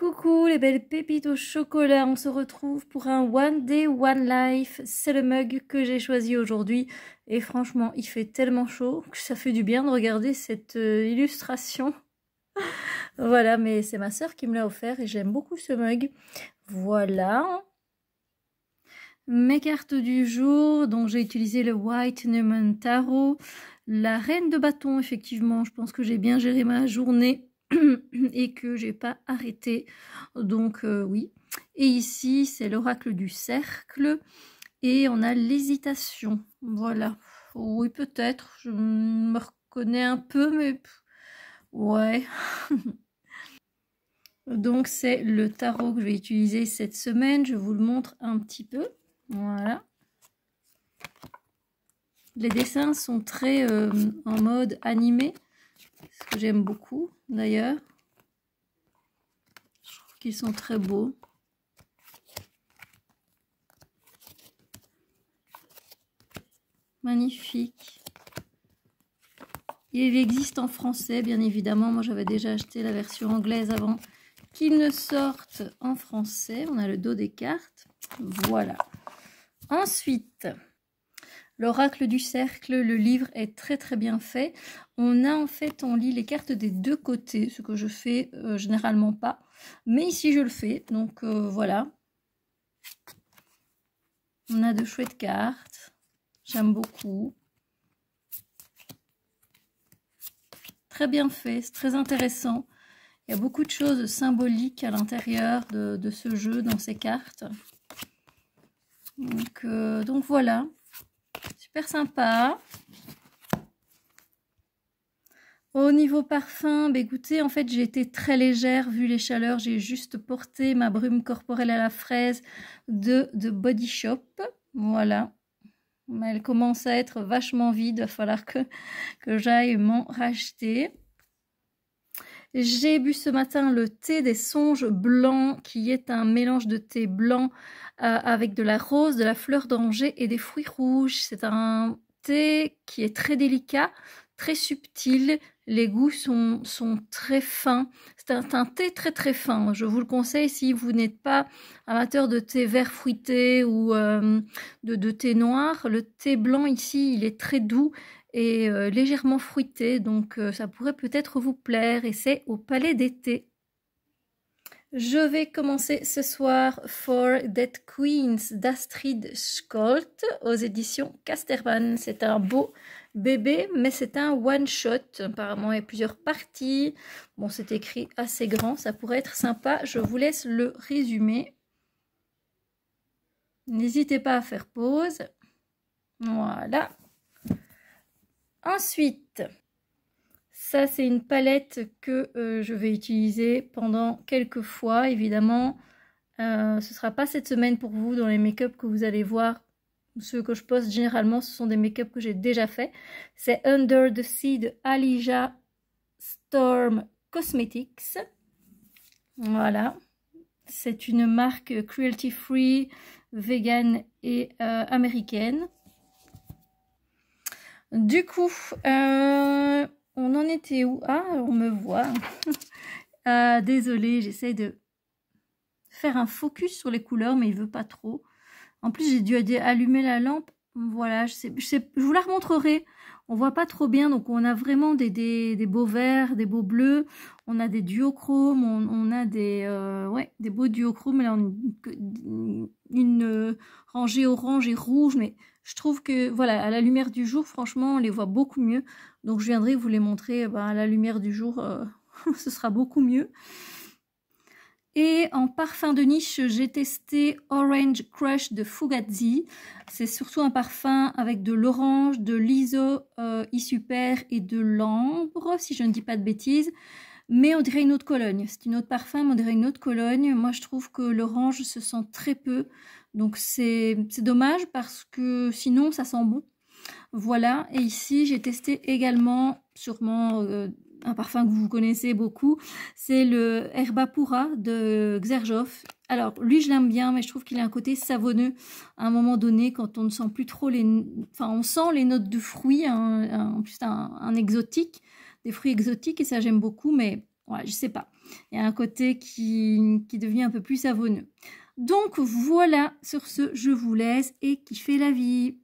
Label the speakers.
Speaker 1: Coucou les belles pépites au chocolat, on se retrouve pour un One Day One Life. C'est le mug que j'ai choisi aujourd'hui et franchement il fait tellement chaud que ça fait du bien de regarder cette euh, illustration. voilà mais c'est ma soeur qui me l'a offert et j'aime beaucoup ce mug. Voilà. Mes cartes du jour, donc j'ai utilisé le White Neumann Tarot, la Reine de bâton effectivement, je pense que j'ai bien géré ma journée et que j'ai pas arrêté. Donc euh, oui. Et ici, c'est l'oracle du cercle. Et on a l'hésitation. Voilà. Oui, peut-être. Je me reconnais un peu, mais... Ouais. Donc c'est le tarot que je vais utiliser cette semaine. Je vous le montre un petit peu. Voilà. Les dessins sont très euh, en mode animé. Ce que j'aime beaucoup d'ailleurs. Je trouve qu'ils sont très beaux. magnifiques. Il existe en français, bien évidemment. Moi, j'avais déjà acheté la version anglaise avant qu'il ne sorte en français. On a le dos des cartes. Voilà. Ensuite, L'oracle du cercle, le livre est très très bien fait. On a en fait, on lit les cartes des deux côtés, ce que je fais euh, généralement pas. Mais ici, je le fais, donc euh, voilà. On a de chouettes cartes. J'aime beaucoup. Très bien fait, c'est très intéressant. Il y a beaucoup de choses symboliques à l'intérieur de, ce jeu, dans ces cartes. donc euh, voilà. Super sympa. Au niveau parfum, ben écoutez, en fait, j'ai été très légère vu les chaleurs. J'ai juste porté ma brume corporelle à la fraise de, de Body Shop. Voilà. Mais elle commence à être vachement vide. Il va falloir que, que j'aille m'en racheter. J'ai bu ce matin le thé des songes blancs, qui est un mélange de thé blanc euh, avec de la rose, de la fleur d'oranger et des fruits rouges. C'est un thé qui est très délicat, très subtil. Les goûts sont, très fins. C'est un, thé très très fin. Je vous le conseille si vous n'êtes pas amateur de thé vert fruité ou euh, de, de thé noir. Le thé blanc ici, il est très doux et euh, légèrement fruité, donc euh, ça pourrait peut-être vous plaire et c'est au Palais d'été. Je vais commencer ce soir For Dead Queens d'Astrid Scholt aux éditions Casterman. C'est un beau bébé, mais c'est un one-shot. Apparemment, il y a plusieurs parties. Bon, c'est écrit assez grand, ça pourrait être sympa. Je vous laisse le résumé. N'hésitez pas à faire pause. Voilà. Ensuite, ça c'est une palette que euh, je vais utiliser pendant quelques fois. Évidemment, euh, ce ne sera pas cette semaine pour vous dans les make-up que vous allez voir. Ceux que je poste généralement, ce sont des make-up que j'ai déjà fait. C'est Under the Sea de Alija Storm Cosmetics. Voilà. C'est une marque cruelty free, vegan et euh, américaine. Du coup, euh, on en était où Ah, on me voit. Euh, désolée, j'essaie de faire un focus sur les couleurs, mais il veut pas trop. En plus, j'ai dû allumer la lampe. Voilà, je, je, vous la remontrerai. On voit pas trop bien, donc on a vraiment des, des, des beaux verts, des beaux bleus. On a des duochromes, on, on a des, euh, ouais, des beaux duochromes. une rangée orange et rouge, mais je trouve que voilà, à la lumière du jour, franchement, on les voit beaucoup mieux. Donc je viendrai vous les montrer eh ben, à la lumière du jour, euh, ce sera beaucoup mieux. Et en parfum de niche, j'ai testé Orange Crush de Fugazi. C'est surtout un parfum avec de l'orange, de l'iso euh, iSuper et de l'ambre, si je ne dis pas de bêtises. Mais on dirait une autre Cologne. C'est une autre parfum, on dirait une autre Cologne. Moi, je trouve que l'orange se sent très peu. Donc, c'est dommage parce que sinon, ça sent bon. Voilà. Et ici, j'ai testé également, sûrement... Euh, un parfum que vous connaissez beaucoup, c'est le Herbapura de Xerjoff. Alors, lui, je l'aime bien, mais je trouve qu'il a un côté savonneux à un moment donné, quand on ne sent plus trop les... Enfin, on sent les notes de fruits, hein, en plus un, exotique, des fruits exotiques et ça j'aime beaucoup, mais ouais, je sais pas. Il y a un côté qui, qui devient un peu plus savonneux. Donc voilà, sur ce, je vous laisse et kiffez la vie.